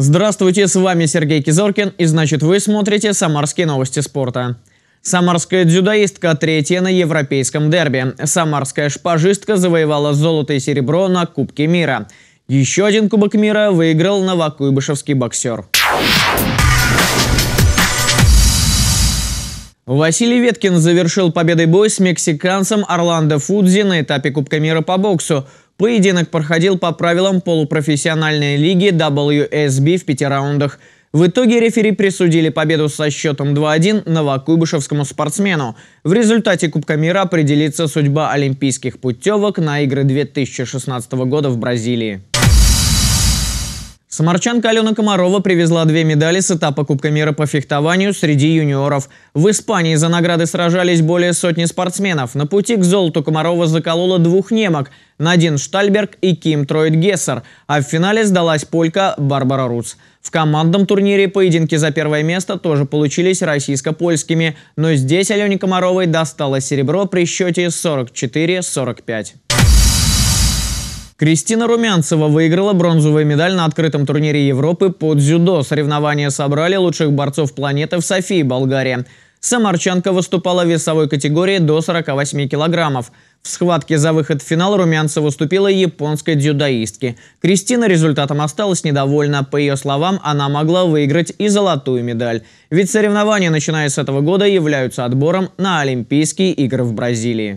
Здравствуйте, с вами Сергей Кизоркин, и значит вы смотрите «Самарские новости спорта». Самарская дзюдоистка третья на европейском дерби. Самарская шпажистка завоевала золото и серебро на Кубке мира. Еще один Кубок мира выиграл новокуйбышевский боксер. Василий Веткин завершил победой бой с мексиканцем Орландо Фудзи на этапе Кубка мира по боксу. Поединок проходил по правилам полупрофессиональной лиги WSB в пяти раундах. В итоге рефери присудили победу со счетом 2-1 новокуйбышевскому спортсмену. В результате Кубка мира определится судьба олимпийских путевок на игры 2016 года в Бразилии. Самарчанка Алена Комарова привезла две медали с этапа Кубка мира по фехтованию среди юниоров. В Испании за награды сражались более сотни спортсменов. На пути к золоту Комарова заколола двух немок – Надин Штальберг и Ким Троид Гессер, а в финале сдалась полька Барбара Руц. В командном турнире поединки за первое место тоже получились российско-польскими, но здесь Алене Комаровой досталось серебро при счете 44-45. Кристина Румянцева выиграла бронзовую медаль на открытом турнире Европы по дзюдо. Соревнования собрали лучших борцов планеты в Софии, Болгария. Самарчанка выступала в весовой категории до 48 килограммов. В схватке за выход в финал Румянцева уступила японской дзюдоистке. Кристина результатом осталась недовольна. По ее словам, она могла выиграть и золотую медаль. Ведь соревнования, начиная с этого года, являются отбором на Олимпийские игры в Бразилии.